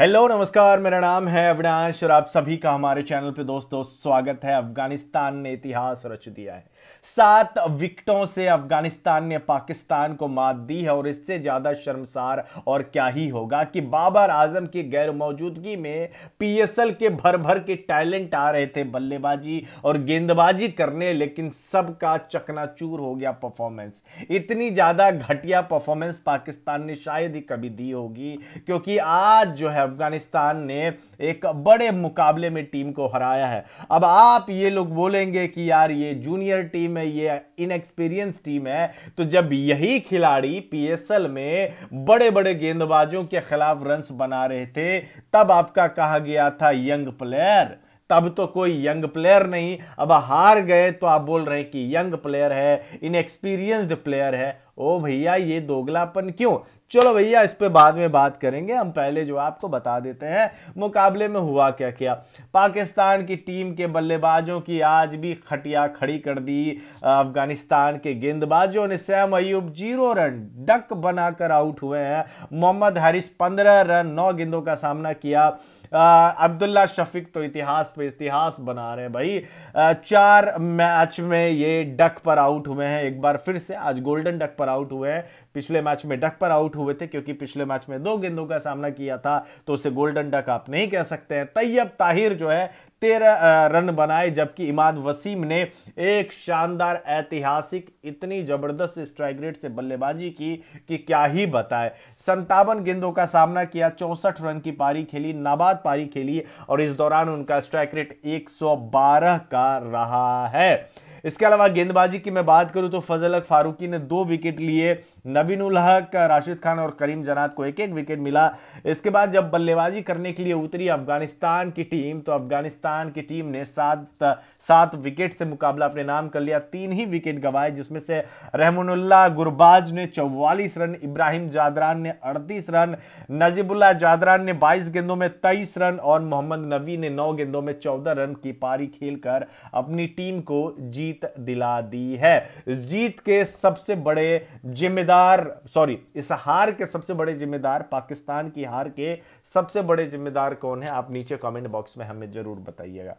hello नमस्कार मेरा नाम है अविनाश और आप सभी का हमारे चैनल पे दोस्तों स्वागत है अफगानिस्तान ने इतिहास रच दिया है सात विकटों से अफगानिस्तान ने पाकिस्तान को मात दी है और इससे ज़्यादा शर्मसार और क्या ही होगा कि बाबर आजम की गैर मौजूदगी में पीएसएल के भर भर के टैलेंट आ रहे थे बल्लेबाजी और गेंदबाजी करने लेकिन सबका चकनाचूर हो गया परफॉर्मेंस इतनी ज़्यादा घटिया परफॉर्मेंस पाकिस्तान ने शायद ही कभी दी होगी क्योंकि आज जो है अफगानिस्तान ने एक बड़े मुकाबले में टीम को हराया है अब आप ये लोग बोलेंगे कि यार ये जूनियर टीम है ये इनएक्सपीरियंस टीम है तो जब यही खिलाड़ी पीएसएल में बड़े बड़े गेंदबाजों के खिलाफ रन बना रहे थे तब आपका कहा गया था यंग प्लेयर तब तो कोई यंग प्लेयर नहीं अब हार गए तो आप बोल रहे कि यंग प्लेयर है इनएक्सपीरियंस्ड प्लेयर है ओ भैया ये दोगलापन क्यों चलो भैया इस पे बाद में बात करेंगे हम पहले जो आपको बता देते हैं मुकाबले में हुआ क्या क्या पाकिस्तान की टीम के बल्लेबाजों की आज भी खटिया खड़ी कर दी अफगानिस्तान के गेंदबाजों ने Saim Ayub zero run duck बनाकर आउट हुए हैं मोहम्मद हरिश पंद्रह रन नौ गेंदों का सामना किया अब्दुल्ला शफीक तो इतिहास पे इतिहास बना रहे हैं भाई चार मैच में ये डक पर आउट हुए हैं एक बार फिर से आज गोल्डन डक पर आउट हुए हैं पिछले मैच में डक पर आउट आउट हुए थे क्योंकि पिछले मैच में दो गेंदों का सामना किया था तो उसे गोल्डन डक आप नहीं कह सकते हैं तैयब ताहिर जो है तेरह रन बनाए जबकि इमाद वसीम ने एक शानदार ऐतिहासिक इतनी जबरदस्त स्ट्राइक रेट से बल्लेबाजी की कि क्या ही बताए संतावन गेंदों का सामना किया चौंसठ रन की पारी खेली नाबाद पारी खेली और इस दौरान उनका स्ट्राइक रेट 112 का रहा है इसके अलावा गेंदबाजी की मैं बात करूं तो फजल अक फारूकी ने दो विकेट लिए नबीन उल हक राशिद खान और करीम जनात को एक एक विकेट मिला इसके बाद जब बल्लेबाजी करने के लिए उतरी अफगानिस्तान की टीम तो अफगानिस्तान की टीम ने सात सात विकेट से मुकाबला अपने नाम कर लिया तीन ही विकेट गंवाए जिसमें से रहमानुल्ला गुरबाज ने चौवालीस रन इब्राहिम जादरान ने अड़तीस रन नजीबुल्ला जादरान ने बाईस गेंदों में तेईस रन और मोहम्मद नबी ने नौ गेंदों में चौदह रन की पारी खेलकर अपनी टीम को जीत जीत दिला दी है जीत के सबसे बड़े जिम्मेदार सॉरी इस हार के सबसे बड़े जिम्मेदार पाकिस्तान की हार के सबसे बड़े जिम्मेदार कौन है आप नीचे कमेंट बॉक्स में हमें जरूर बताइएगा